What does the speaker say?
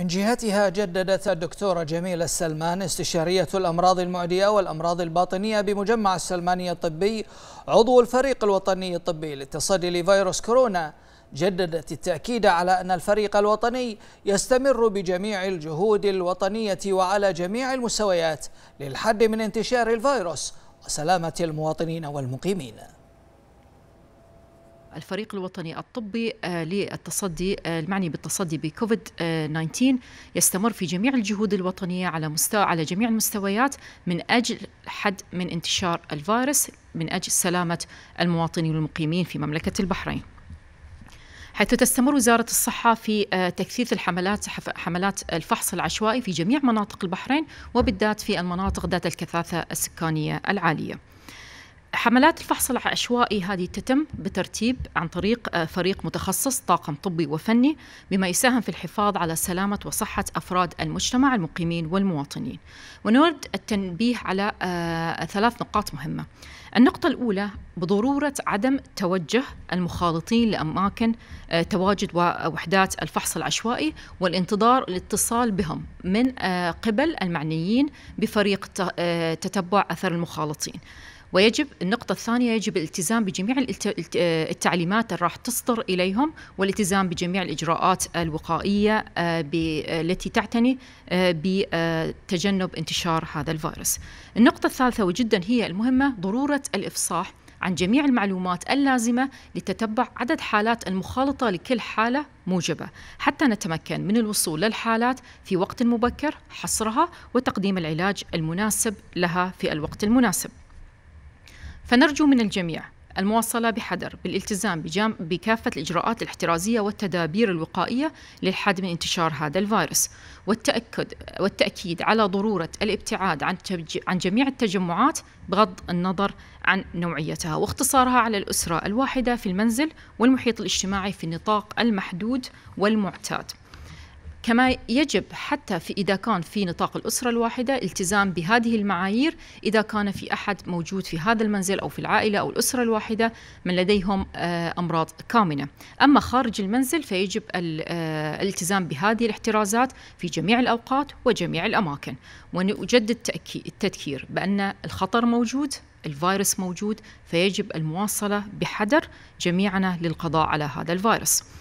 من جهتها جددت الدكتورة جميلة السلمان استشارية الأمراض المعدية والأمراض الباطنية بمجمع السلماني الطبي عضو الفريق الوطني الطبي للتصدي لفيروس كورونا جددت التأكيد على أن الفريق الوطني يستمر بجميع الجهود الوطنية وعلى جميع المستويات للحد من انتشار الفيروس وسلامة المواطنين والمقيمين الفريق الوطني الطبي آه، للتصدي آه، المعني بالتصدي بكوفيد 19 يستمر في جميع الجهود الوطنيه على مستوى على جميع المستويات من اجل حد من انتشار الفيروس من اجل سلامه المواطنين والمقيمين في مملكه البحرين. حيث تستمر وزارة الصحة في آه، تكثيف الحملات حملات الفحص العشوائي في جميع مناطق البحرين وبالذات في المناطق ذات الكثافة السكانية العالية. حملات الفحص العشوائي هذه تتم بترتيب عن طريق آه، فريق متخصص طاقم طبي وفني بما يساهم في الحفاظ على سلامة وصحة أفراد المجتمع المقيمين والمواطنين ونود التنبيه على آه، ثلاث نقاط مهمة النقطة الأولى بضروره عدم توجه المخالطين لاماكن آه، تواجد وحدات الفحص العشوائي والانتظار الاتصال بهم من آه، قبل المعنيين بفريق آه، تتبع اثر المخالطين. ويجب النقطة الثانية يجب الالتزام بجميع التعليمات اللي راح تصدر إليهم والالتزام بجميع الإجراءات الوقائية التي تعتني بتجنب انتشار هذا الفيروس النقطة الثالثة وجدا هي المهمة ضرورة الإفصاح عن جميع المعلومات اللازمة لتتبع عدد حالات المخالطة لكل حالة موجبة حتى نتمكن من الوصول للحالات في وقت مبكر حصرها وتقديم العلاج المناسب لها في الوقت المناسب فنرجو من الجميع المواصلة بحذر بالالتزام بجام بكافة الإجراءات الاحترازية والتدابير الوقائية للحد من انتشار هذا الفيروس والتأكد والتأكيد على ضرورة الابتعاد عن, عن جميع التجمعات بغض النظر عن نوعيتها واختصارها على الأسرة الواحدة في المنزل والمحيط الاجتماعي في النطاق المحدود والمعتاد كما يجب حتى في إذا كان في نطاق الأسرة الواحدة التزام بهذه المعايير إذا كان في أحد موجود في هذا المنزل أو في العائلة أو الأسرة الواحدة من لديهم آه، أمراض كامنة أما خارج المنزل فيجب آه، الالتزام بهذه الاحترازات في جميع الأوقات وجميع الأماكن ونجدد التذكير بأن الخطر موجود الفيروس موجود فيجب المواصلة بحذر جميعنا للقضاء على هذا الفيروس